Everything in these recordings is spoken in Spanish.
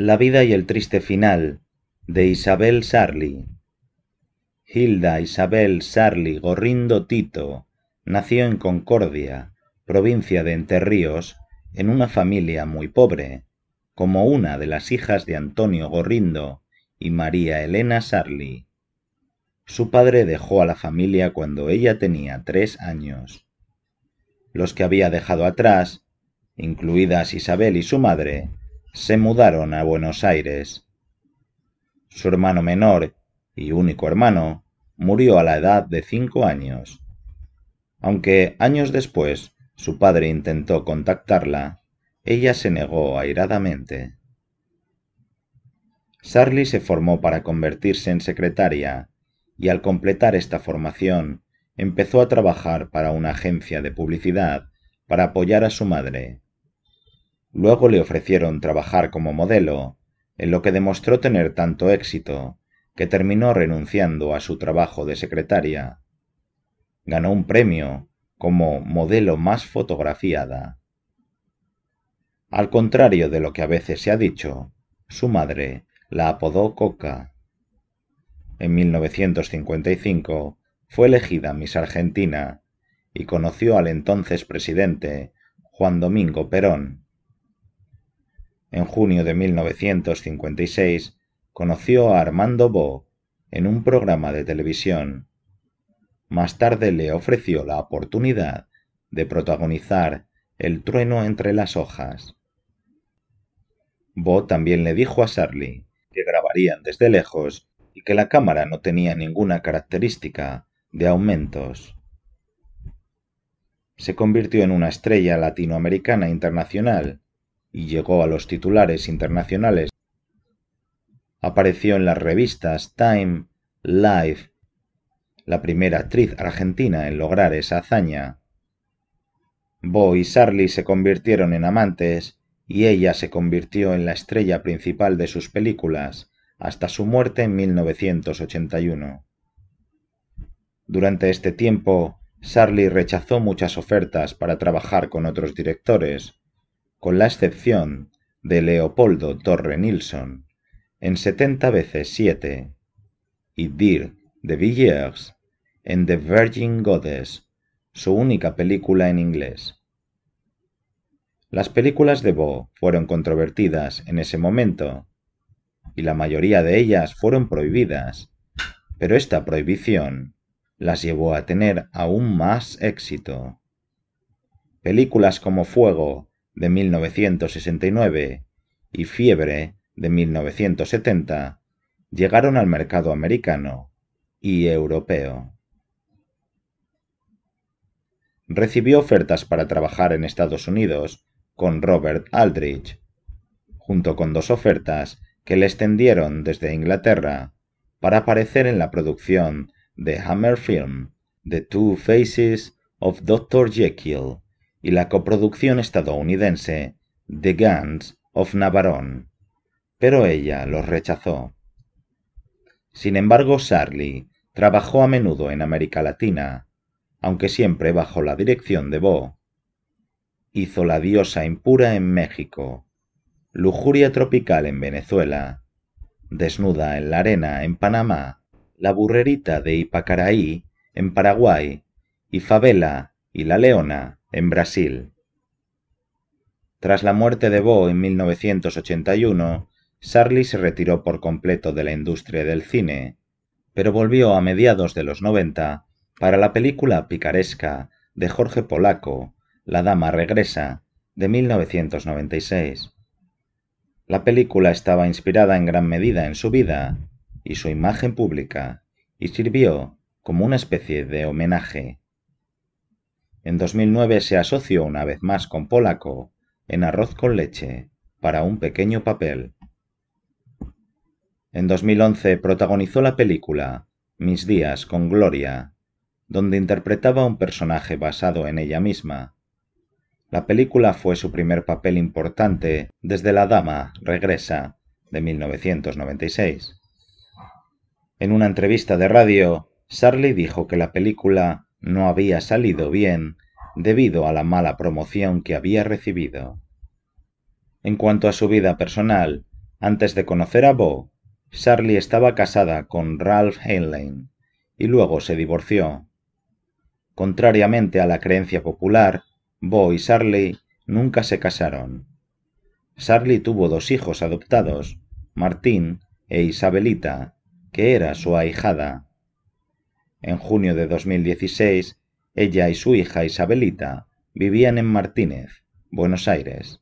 La vida y el triste final de Isabel Sarli. Hilda Isabel Sarli Gorrindo Tito nació en Concordia, provincia de Entre Ríos, en una familia muy pobre, como una de las hijas de Antonio Gorrindo y María Elena Sarli. Su padre dejó a la familia cuando ella tenía tres años. Los que había dejado atrás, incluidas Isabel y su madre, se mudaron a Buenos Aires. Su hermano menor y único hermano murió a la edad de cinco años. Aunque años después su padre intentó contactarla, ella se negó airadamente. Sarli se formó para convertirse en secretaria y al completar esta formación empezó a trabajar para una agencia de publicidad para apoyar a su madre. Luego le ofrecieron trabajar como modelo, en lo que demostró tener tanto éxito, que terminó renunciando a su trabajo de secretaria. Ganó un premio como modelo más fotografiada. Al contrario de lo que a veces se ha dicho, su madre la apodó Coca. En 1955 fue elegida Miss Argentina y conoció al entonces presidente Juan Domingo Perón en junio de 1956, conoció a Armando Bo en un programa de televisión. Más tarde le ofreció la oportunidad de protagonizar El trueno entre las hojas. Bo también le dijo a Sarli que grabarían desde lejos y que la cámara no tenía ninguna característica de aumentos. Se convirtió en una estrella latinoamericana internacional y llegó a los titulares internacionales. Apareció en las revistas Time, Life, la primera actriz argentina en lograr esa hazaña. Bo y Sarli se convirtieron en amantes y ella se convirtió en la estrella principal de sus películas hasta su muerte en 1981. Durante este tiempo, Sarli rechazó muchas ofertas para trabajar con otros directores, con la excepción de Leopoldo Torre Nilsson, en 70 veces 7, y Dirk de Villiers en The Virgin Goddess, su única película en inglés. Las películas de Bo fueron controvertidas en ese momento, y la mayoría de ellas fueron prohibidas, pero esta prohibición las llevó a tener aún más éxito. Películas como Fuego, de 1969 y Fiebre de 1970 llegaron al mercado americano y europeo. Recibió ofertas para trabajar en Estados Unidos con Robert Aldrich, junto con dos ofertas que le extendieron desde Inglaterra para aparecer en la producción de Hammer Film, The Two Faces of Dr. Jekyll, y la coproducción estadounidense The Guns of Navarone, pero ella los rechazó. Sin embargo, Sarli trabajó a menudo en América Latina, aunque siempre bajo la dirección de Bo. Hizo La diosa impura en México, Lujuria tropical en Venezuela, Desnuda en la arena en Panamá, La burrerita de Ipacaraí en Paraguay y Favela y La leona en Brasil. Tras la muerte de Bo en 1981, Sarli se retiró por completo de la industria del cine, pero volvió a mediados de los 90 para la película picaresca de Jorge Polaco, La Dama Regresa, de 1996. La película estaba inspirada en gran medida en su vida y su imagen pública, y sirvió como una especie de homenaje. En 2009 se asoció una vez más con Polaco en Arroz con leche para un pequeño papel. En 2011 protagonizó la película Mis días con Gloria, donde interpretaba un personaje basado en ella misma. La película fue su primer papel importante desde La Dama Regresa de 1996. En una entrevista de radio, Sarli dijo que la película no había salido bien debido a la mala promoción que había recibido. En cuanto a su vida personal, antes de conocer a Bo, Charlie estaba casada con Ralph Heinlein y luego se divorció. Contrariamente a la creencia popular, Bo y Charlie nunca se casaron. Charlie tuvo dos hijos adoptados, Martín e Isabelita, que era su ahijada. En junio de 2016, ella y su hija Isabelita vivían en Martínez, Buenos Aires.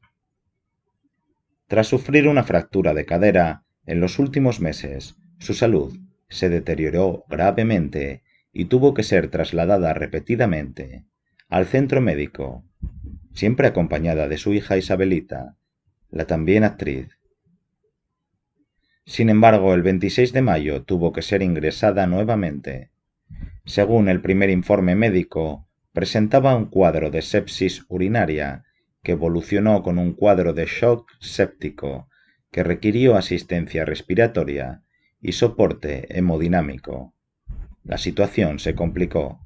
Tras sufrir una fractura de cadera, en los últimos meses su salud se deterioró gravemente y tuvo que ser trasladada repetidamente al centro médico, siempre acompañada de su hija Isabelita, la también actriz. Sin embargo, el 26 de mayo tuvo que ser ingresada nuevamente según el primer informe médico, presentaba un cuadro de sepsis urinaria que evolucionó con un cuadro de shock séptico que requirió asistencia respiratoria y soporte hemodinámico. La situación se complicó.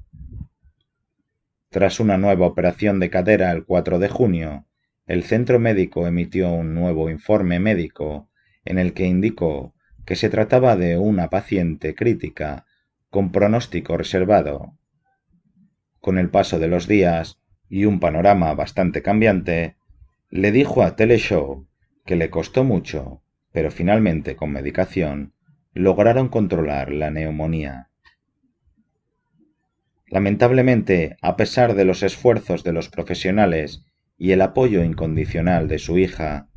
Tras una nueva operación de cadera el 4 de junio, el centro médico emitió un nuevo informe médico en el que indicó que se trataba de una paciente crítica con pronóstico reservado. Con el paso de los días y un panorama bastante cambiante, le dijo a Teleshow que le costó mucho, pero finalmente con medicación lograron controlar la neumonía. Lamentablemente, a pesar de los esfuerzos de los profesionales y el apoyo incondicional de su hija,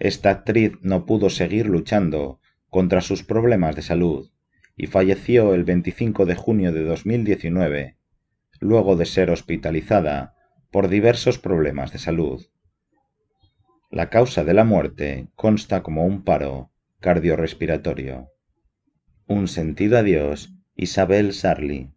esta actriz no pudo seguir luchando contra sus problemas de salud y falleció el 25 de junio de 2019, luego de ser hospitalizada por diversos problemas de salud. La causa de la muerte consta como un paro cardiorrespiratorio. Un sentido adiós, Isabel Sarli.